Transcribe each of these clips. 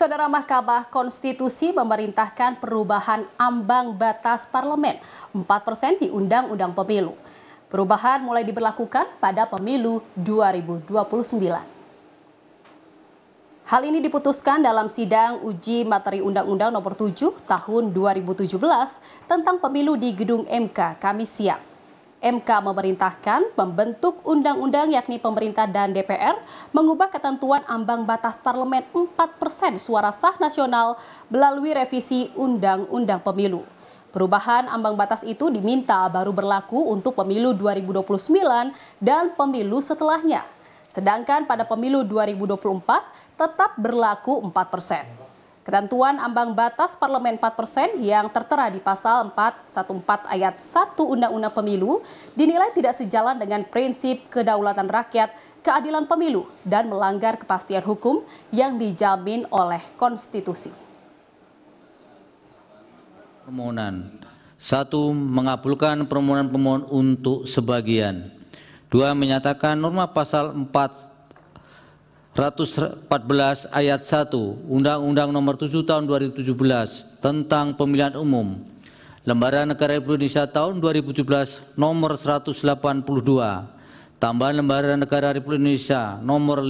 Saudara Mahkamah Konstitusi memerintahkan perubahan ambang batas parlemen 4 persen di Undang-Undang Pemilu. Perubahan mulai diberlakukan pada pemilu 2029. Hal ini diputuskan dalam sidang uji materi Undang-Undang Nomor 7 Tahun 2017 tentang pemilu di Gedung MK Kamis siang. MK memerintahkan membentuk undang-undang yakni pemerintah dan DPR mengubah ketentuan ambang batas parlemen 4% suara sah nasional melalui revisi Undang-Undang Pemilu. Perubahan ambang batas itu diminta baru berlaku untuk pemilu 2029 dan pemilu setelahnya. Sedangkan pada pemilu 2024 tetap berlaku 4 persen ketentuan ambang batas parlemen 4% persen yang tertera di pasal 414 ayat 1 Undang-Undang Pemilu dinilai tidak sejalan dengan prinsip kedaulatan rakyat, keadilan pemilu, dan melanggar kepastian hukum yang dijamin oleh konstitusi. Permohonan satu, mengabulkan permohonan pemohon untuk sebagian. Dua, menyatakan norma pasal 4 114 ayat 1 Undang-Undang nomor 7 tahun 2017 tentang pemilihan umum Lembaran Negara Republik Indonesia tahun 2017 nomor 182 Tambahan Lembaran Negara Republik Indonesia nomor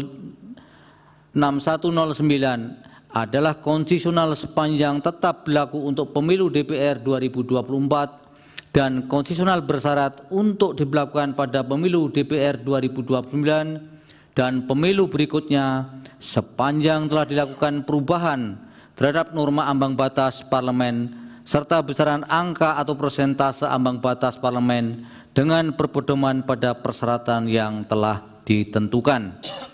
6109 adalah konstitusional sepanjang tetap berlaku untuk pemilu DPR 2024 dan konstitusional bersyarat untuk diberlakukan pada pemilu DPR 2029 dan pemilu berikutnya sepanjang telah dilakukan perubahan terhadap norma ambang batas parlemen serta besaran angka atau persentase ambang batas parlemen dengan berpedoman pada persyaratan yang telah ditentukan.